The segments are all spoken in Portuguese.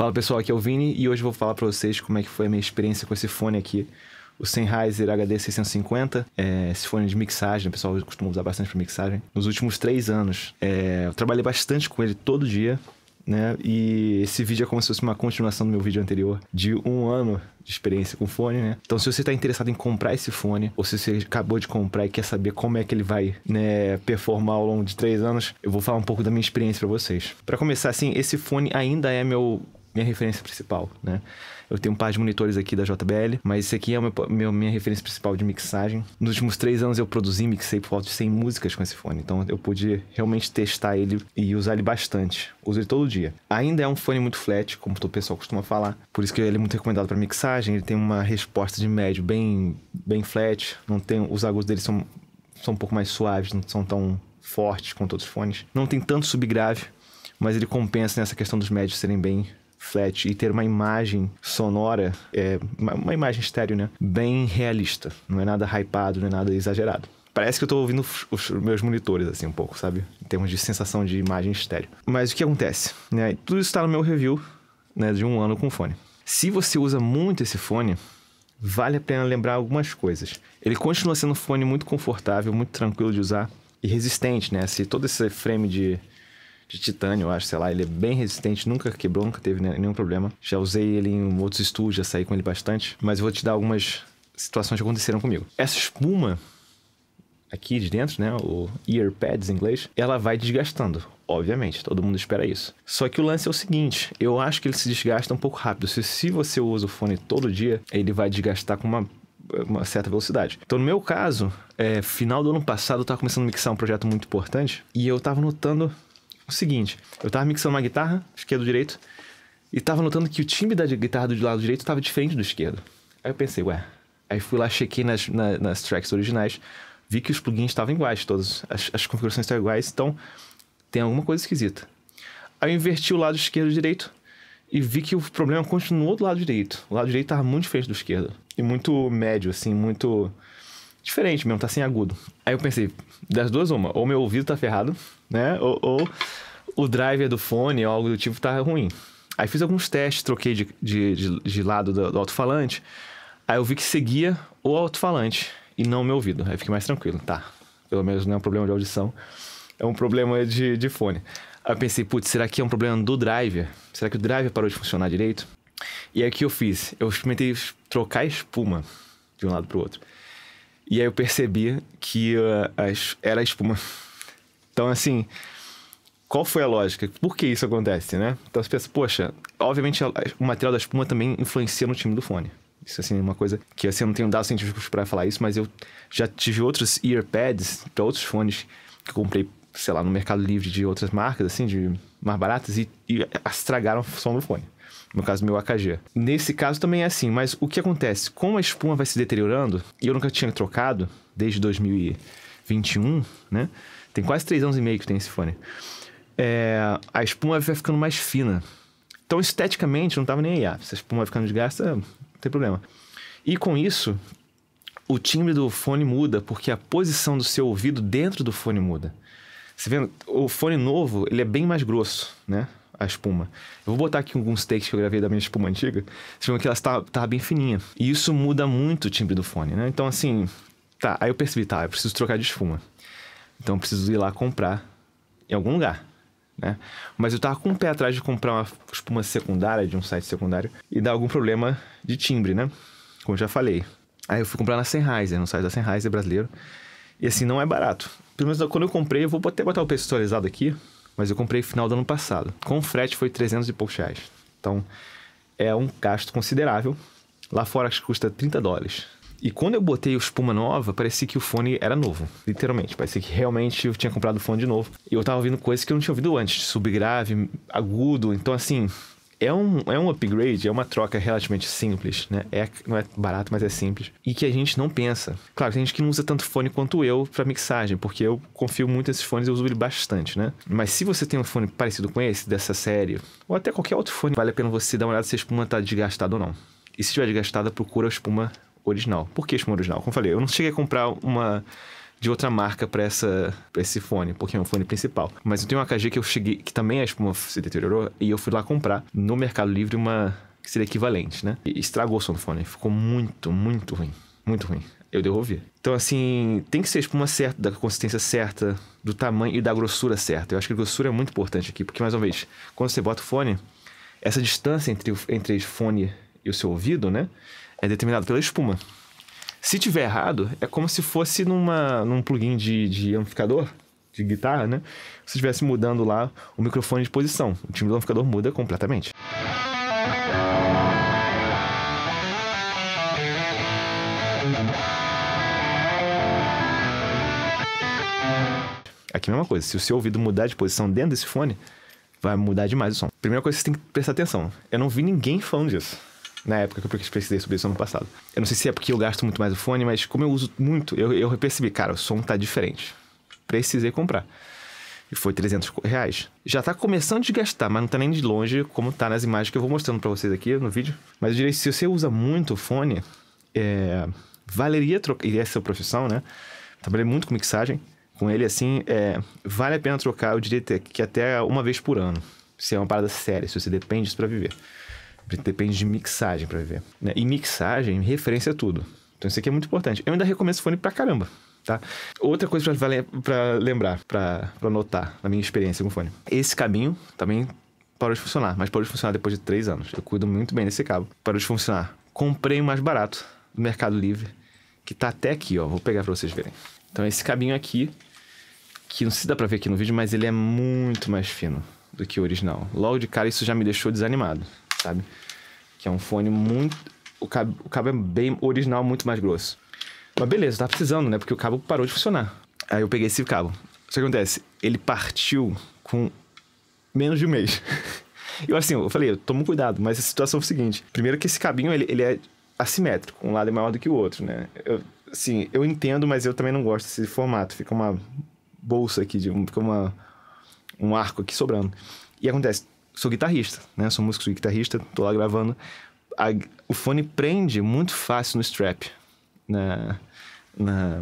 Fala pessoal, aqui é o Vini e hoje vou falar para vocês como é que foi a minha experiência com esse fone aqui, o Sennheiser HD650, é, esse fone é de mixagem, o pessoal costuma usar bastante para mixagem. Nos últimos três anos, é, eu trabalhei bastante com ele todo dia, né? E esse vídeo é como se fosse uma continuação do meu vídeo anterior de um ano de experiência com fone, né? Então, se você está interessado em comprar esse fone, ou se você acabou de comprar e quer saber como é que ele vai, né, performar ao longo de três anos, eu vou falar um pouco da minha experiência para vocês. Para começar, assim, esse fone ainda é meu minha referência principal, né? Eu tenho um par de monitores aqui da JBL, mas esse aqui é a minha referência principal de mixagem. Nos últimos três anos eu produzi e mixei por volta de 100 músicas com esse fone, então eu pude realmente testar ele e usar ele bastante. Uso ele todo dia. Ainda é um fone muito flat, como o pessoal costuma falar, por isso que ele é muito recomendado para mixagem. Ele tem uma resposta de médio bem, bem flat, não tem, os agudos dele são, são um pouco mais suaves, não são tão fortes quanto outros fones. Não tem tanto subgrave, mas ele compensa nessa questão dos médios serem bem flat e ter uma imagem sonora, é, uma, uma imagem estéreo, né? Bem realista. Não é nada hypado, não é nada exagerado. Parece que eu tô ouvindo os meus monitores, assim, um pouco, sabe? Em termos de sensação de imagem estéreo. Mas o que acontece? Né? Tudo isso tá no meu review, né? De um ano com fone. Se você usa muito esse fone, vale a pena lembrar algumas coisas. Ele continua sendo um fone muito confortável, muito tranquilo de usar e resistente, né? Se todo esse frame de de titânio, eu acho, sei lá. Ele é bem resistente, nunca quebrou, nunca teve nenhum problema. Já usei ele em outros estúdios, já saí com ele bastante. Mas eu vou te dar algumas situações que aconteceram comigo. Essa espuma aqui de dentro, né, o ear pads em inglês, ela vai desgastando. Obviamente, todo mundo espera isso. Só que o lance é o seguinte, eu acho que ele se desgasta um pouco rápido. Se, se você usa o fone todo dia, ele vai desgastar com uma, uma certa velocidade. Então, no meu caso, é, final do ano passado, eu estava começando a mixar um projeto muito importante e eu estava notando o seguinte: eu tava mixando uma guitarra, esquerdo direito, e tava notando que o timbre da guitarra do lado direito tava diferente do esquerdo. Aí eu pensei, ué. Aí fui lá, chequei nas, na, nas tracks originais, vi que os plugins estavam iguais, todas as, as configurações estavam iguais, então tem alguma coisa esquisita. Aí eu inverti o lado esquerdo e direito e vi que o problema continuou do lado direito. O lado direito tava muito diferente do esquerdo. E muito médio, assim, muito diferente mesmo, tá sem agudo. Aí eu pensei, das duas, uma, ou meu ouvido tá ferrado, né? Ou, ou o driver do fone ou algo do tipo tá ruim. Aí fiz alguns testes, troquei de, de, de, de lado do, do alto-falante. Aí eu vi que seguia o alto-falante e não o meu ouvido. Aí fiquei mais tranquilo, tá? Pelo menos não é um problema de audição, é um problema de, de fone. Aí eu pensei, putz, será que é um problema do driver? Será que o driver parou de funcionar direito? E aí o que eu fiz? Eu experimentei trocar espuma de um lado para o outro. E aí eu percebi que uh, as, era a espuma. Então, assim, qual foi a lógica? Por que isso acontece, né? Então você pensa, poxa, obviamente o material da espuma também influencia no time do fone. Isso assim é uma coisa que assim, eu não tenho dados científicos para falar isso, mas eu já tive outros earpads para outros fones que eu comprei, sei lá, no Mercado Livre de outras marcas, assim, de mais baratas, e, e estragaram o som do fone. No caso, meu AKG. Nesse caso também é assim, mas o que acontece? Como a espuma vai se deteriorando, e eu nunca tinha trocado desde 2021, né? Tem quase três anos e meio que tem esse fone é, a espuma vai ficando mais fina. Então, esteticamente, não estava nem aí. Ah, se a espuma vai ficando desgasta, é, não tem problema. E com isso, o timbre do fone muda, porque a posição do seu ouvido dentro do fone muda. Você vendo, o fone novo, ele é bem mais grosso, né? A espuma. Eu vou botar aqui alguns takes que eu gravei da minha espuma antiga. Vocês viram que ela estava bem fininha. E isso muda muito o timbre do fone, né? Então, assim, tá. Aí eu percebi, tá, eu preciso trocar de espuma. Então, eu preciso ir lá comprar em algum lugar né? Mas eu tava com o um pé atrás de comprar uma espuma tipo, secundária, de um site secundário, e dar algum problema de timbre, né? Como eu já falei. Aí eu fui comprar na Sennheiser, no site da Sennheiser brasileiro. E assim, não é barato. Pelo menos quando eu comprei, eu vou até botar o preço atualizado aqui, mas eu comprei final do ano passado. Com frete foi 300 e poucos reais. Então, é um gasto considerável. Lá fora acho que custa 30 dólares e quando eu botei o espuma nova, parecia que o fone era novo, literalmente. Parecia que realmente eu tinha comprado o fone de novo. E eu tava ouvindo coisas que eu não tinha ouvido antes, subgrave, agudo. Então, assim, é um, é um upgrade, é uma troca relativamente simples, né? É, não é barato, mas é simples. E que a gente não pensa. Claro, tem gente que não usa tanto fone quanto eu para mixagem, porque eu confio muito nesses fones e uso ele bastante, né? Mas se você tem um fone parecido com esse, dessa série, ou até qualquer outro fone, vale a pena você dar uma olhada se a espuma tá desgastada ou não. E se estiver desgastada, procura a espuma original. Por que Shimon original? Como eu falei, eu não cheguei a comprar uma de outra marca para essa pra esse fone, porque é um fone principal. Mas eu tenho uma KG que eu cheguei, que também a é, espuma tipo, se deteriorou, e eu fui lá comprar no Mercado Livre uma que seria equivalente, né? E estragou o som do fone, ficou muito, muito ruim, muito ruim. Eu devolvi. Então, assim, tem que ser a tipo, espuma certa, da consistência certa, do tamanho e da grossura certa. Eu acho que a grossura é muito importante aqui, porque, mais uma vez, quando você bota o fone, essa distância entre o fone e o seu ouvido, né? é determinado pela espuma. Se tiver errado, é como se fosse numa, num plugin de, de amplificador, de guitarra, né? Se estivesse mudando lá o microfone de posição. O timbre do amplificador muda completamente. Aqui é a mesma coisa. Se o seu ouvido mudar de posição dentro desse fone, vai mudar demais o som. Primeira coisa que você tem que prestar atenção. Eu não vi ninguém falando disso na época que eu pesquisei sobre isso ano passado. Eu não sei se é porque eu gasto muito mais o fone, mas como eu uso muito, eu, eu percebi, cara, o som tá diferente. Precisei comprar. E foi 300 reais. Já tá começando a desgastar, mas não tá nem de longe como tá nas imagens que eu vou mostrando para vocês aqui no vídeo. Mas eu diria, se você usa muito o fone, é... valeria trocar. E essa é a profissão, né? Trabalhei muito com mixagem. Com ele, assim, é... vale a pena trocar, eu diria que até uma vez por ano. Se é uma parada séria, se você depende disso pra viver. Depende de mixagem para ver. Né? E mixagem, referência é tudo. Então isso aqui é muito importante. Eu ainda recomendo esse fone pra caramba. Tá? Outra coisa para lembrar, para notar na minha experiência com o fone. Esse caminho também parou de funcionar, mas parou de funcionar depois de três anos. Eu cuido muito bem desse cabo. Parou de funcionar. Comprei o mais barato do Mercado Livre, que tá até aqui, ó. Vou pegar para vocês verem. Então, esse cabinho aqui, que não se dá para ver aqui no vídeo, mas ele é muito mais fino do que o original. Logo de cara, isso já me deixou desanimado sabe? Que é um fone muito. O cabo, o cabo é bem original, muito mais grosso. Mas beleza, tá precisando, né? Porque o cabo parou de funcionar. Aí eu peguei esse cabo. O que acontece? Ele partiu com menos de um mês. eu assim, eu falei, eu tomo cuidado, mas a situação é o seguinte. Primeiro que esse cabinho, ele, ele é assimétrico. Um lado é maior do que o outro, né? Eu, assim, eu entendo, mas eu também não gosto desse formato. Fica uma bolsa aqui, de, fica uma, um arco aqui sobrando. E acontece, sou guitarrista, né? Sou músico, sou guitarrista, tô lá gravando. A, o fone prende muito fácil no strap, na, né? na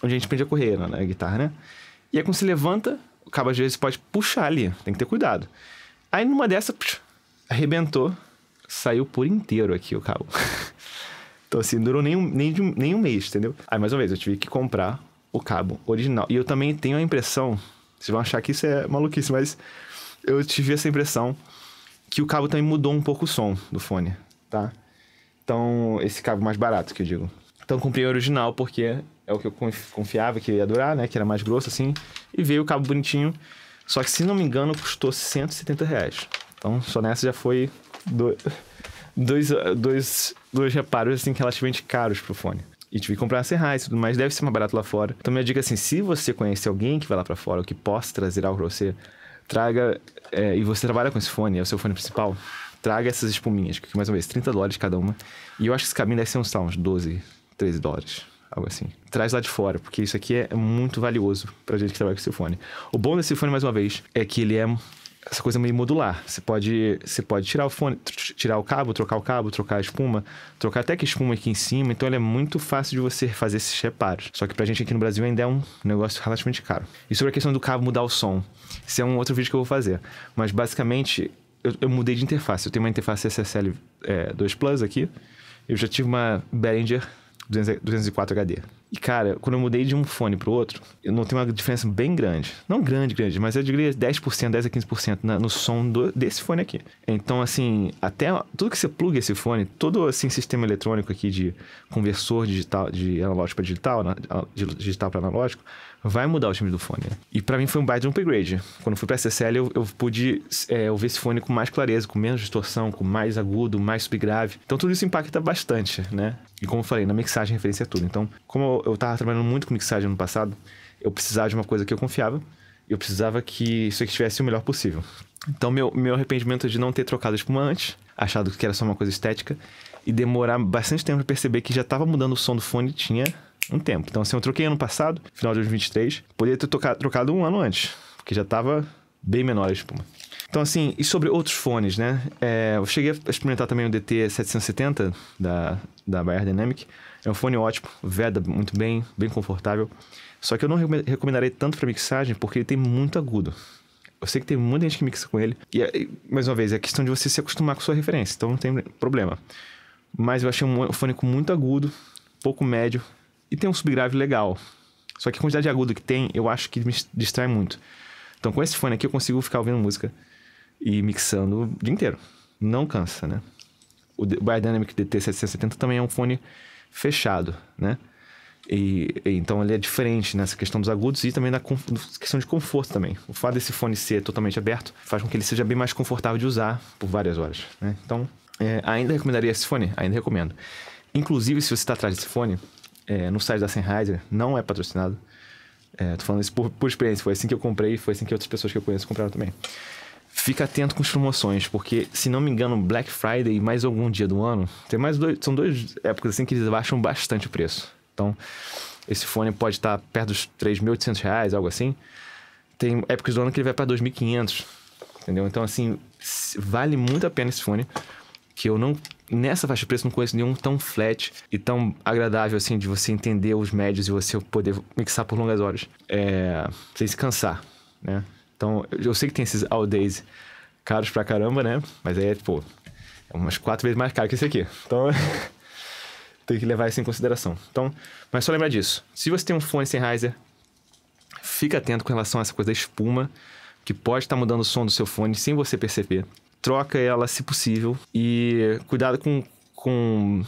onde a gente prende a correia né? na, guitarra, né? E aí quando se levanta, o cabo às vezes pode puxar ali, tem que ter cuidado. Aí numa dessa, arrebentou, saiu por inteiro aqui o cabo. então assim, durou nem um, nem, nem um mês, entendeu? Aí mais uma vez, eu tive que comprar o cabo original. E eu também tenho a impressão, vocês vão achar que isso é maluquice, mas eu tive essa impressão que o cabo também mudou um pouco o som do fone, tá? Então, esse cabo mais barato que eu digo. Então, comprei o original porque é o que eu confiava que ia durar, né? Que era mais grosso assim. E veio o cabo bonitinho. Só que, se não me engano, custou 170 reais. Então, só nessa já foi dois, dois, dois reparos assim relativamente caros pro fone. E tive que comprar uma Serrais e tudo mais. Deve ser mais barato lá fora. Então, minha dica é assim: se você conhecer alguém que vai lá para fora ou que possa trazer algo pra você, traga. É, e você trabalha com esse fone, é o seu fone principal, traga essas espuminhas, que mais uma vez, 30 dólares cada uma. E eu acho que esse caminho deve ser uns, tá, uns 12, 13 dólares. Algo assim. Traz lá de fora, porque isso aqui é muito valioso pra gente que trabalha com esse fone. O bom desse fone, mais uma vez, é que ele é essa coisa meio modular. Você pode, você pode tirar o fone, tirar o cabo, trocar o cabo, trocar a espuma, trocar até que a espuma aqui em cima. Então, ele é muito fácil de você fazer esses reparos. Só que pra gente aqui no Brasil ainda é um negócio relativamente caro. E sobre a questão do cabo mudar o som, esse é um outro vídeo que eu vou fazer. Mas, basicamente, eu, eu mudei de interface. Eu tenho uma interface SSL é, 2 Plus aqui. Eu já tive uma Behringer 204 HD. E, cara, quando eu mudei de um fone pro outro, eu notei uma diferença bem grande. Não grande, grande, mas eu diria 10%, 10 a 15% no som do, desse fone aqui. Então, assim, até tudo que você pluga esse fone, todo assim sistema eletrônico aqui de conversor digital, de analógico para digital, digital para analógico, vai mudar o time do fone. E para mim foi um baita upgrade. Quando fui pra SSL, eu, eu pude é, ouvir esse fone com mais clareza, com menos distorção, com mais agudo, mais subgrave. Então tudo isso impacta bastante, né? E como eu falei, na mixagem referência é tudo. Então, como eu, eu tava trabalhando muito com mixagem no passado, eu precisava de uma coisa que eu confiava. Eu precisava que isso aqui estivesse o melhor possível. Então, meu, meu arrependimento é de não ter trocado a espuma antes, achado que era só uma coisa estética, e demorar bastante tempo para perceber que já estava mudando o som do fone tinha um tempo. Então, assim, eu troquei ano passado, final de 2023. Poderia ter tocado, trocado um ano antes, porque já tava bem menor a espuma. Então, assim, e sobre outros fones, né? É, eu cheguei a experimentar também o DT770 da, da Bayer Dynamic. É um fone ótimo, veda muito bem, bem confortável. Só que eu não recomendarei tanto para mixagem porque ele tem muito agudo. Eu sei que tem muita gente que mixa com ele. E, mais uma vez, é questão de você se acostumar com sua referência, então não tem problema. Mas eu achei um fone com muito agudo, pouco médio, e tem um subgrave legal. Só que a quantidade de agudo que tem, eu acho que me distrai muito. Então, com esse fone aqui, eu consigo ficar ouvindo música e mixando o dia inteiro. Não cansa, né? O Biodynamic DT770 também é um fone fechado, né? E, e, então ele é diferente nessa questão dos agudos e também na, questão de conforto também. O fato desse fone ser totalmente aberto faz com que ele seja bem mais confortável de usar por várias horas. Né? Então, é, ainda recomendaria esse fone? Ainda recomendo. Inclusive, se você está atrás desse fone, é, no site da Sennheiser, não é patrocinado. É, tô falando isso por, por experiência, foi assim que eu comprei, foi assim que outras pessoas que eu conheço compraram também. Fica atento com as promoções, porque se não me engano, Black Friday e mais algum dia do ano, tem mais dois, são duas épocas assim que eles baixam bastante o preço. Então, esse fone pode estar perto dos 3.800 reais, algo assim. Tem épocas do ano que ele vai para 2.500, entendeu? Então, assim, vale muito a pena esse fone, que eu não nessa faixa de preço não conheço nenhum tão flat e tão agradável assim de você entender os médios e você poder mixar por longas horas. É, sem se cansar, né? Então, eu sei que tem esses all days caros pra caramba, né? Mas aí é, pô, é umas quatro vezes mais caro que esse aqui. Então, tem que levar isso em consideração. Então, mas só lembrar disso. Se você tem um fone Sennheiser, fica atento com relação a essa coisa da espuma, que pode estar tá mudando o som do seu fone sem você perceber troca ela se possível e cuidado com com,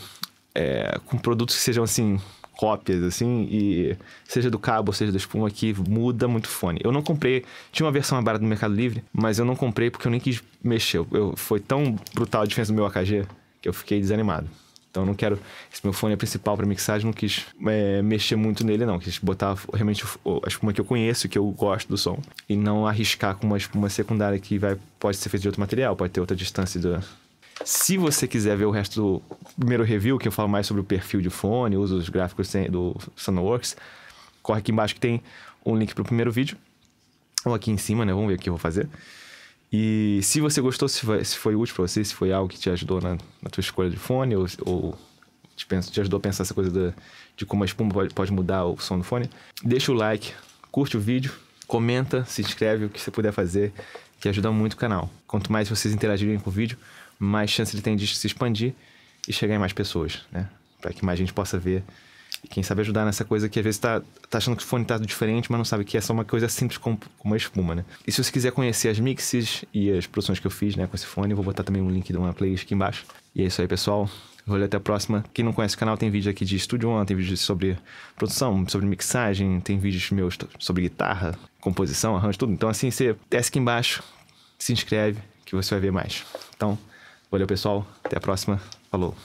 é, com produtos que sejam assim cópias assim e seja do cabo seja da espuma que muda muito o fone. Eu não comprei, tinha uma versão barata no Mercado Livre, mas eu não comprei porque eu nem quis mexer. Eu, foi tão brutal a diferença do meu AKG que eu fiquei desanimado. Então eu não quero. Esse meu fone é principal para mixagem, não quis é, mexer muito nele, não. Quis botar realmente a espuma que eu conheço, que eu gosto do som. E não arriscar com uma espuma secundária que vai, pode ser feita de outro material, pode ter outra distância do, se você quiser ver o resto do primeiro review, que eu falo mais sobre o perfil de fone, uso os gráficos do Sunworks, corre aqui embaixo que tem um link para o primeiro vídeo. Ou aqui em cima, né? Vamos ver o que eu vou fazer. E se você gostou, se foi, se foi útil para você, se foi algo que te ajudou na, na tua escolha de fone, ou, ou te, penso, te, ajudou a pensar essa coisa da, de como a espuma pode, pode mudar o som do fone, deixa o like, curte o vídeo, comenta, se inscreve, o que você puder fazer, que ajuda muito o canal. Quanto mais vocês interagirem com o vídeo, mais chance ele tem de se expandir e chegar em mais pessoas, né? Para que mais gente possa ver quem sabe ajudar nessa coisa que às vezes tá, tá achando que o fone tá diferente, mas não sabe que é só uma coisa simples como, como espuma, né? E se você quiser conhecer as mixes e as produções que eu fiz, né, com esse fone, vou botar também um link de uma playlist aqui embaixo. E é isso aí, pessoal. Valeu, até a próxima. Quem não conhece o canal, tem vídeo aqui de estúdio One, tem vídeo sobre produção, sobre mixagem, tem vídeos meus sobre guitarra, composição, arranjo, tudo. Então, assim, você desce aqui embaixo, se inscreve, que você vai ver mais. Então, valeu, pessoal. Até a próxima. Falou.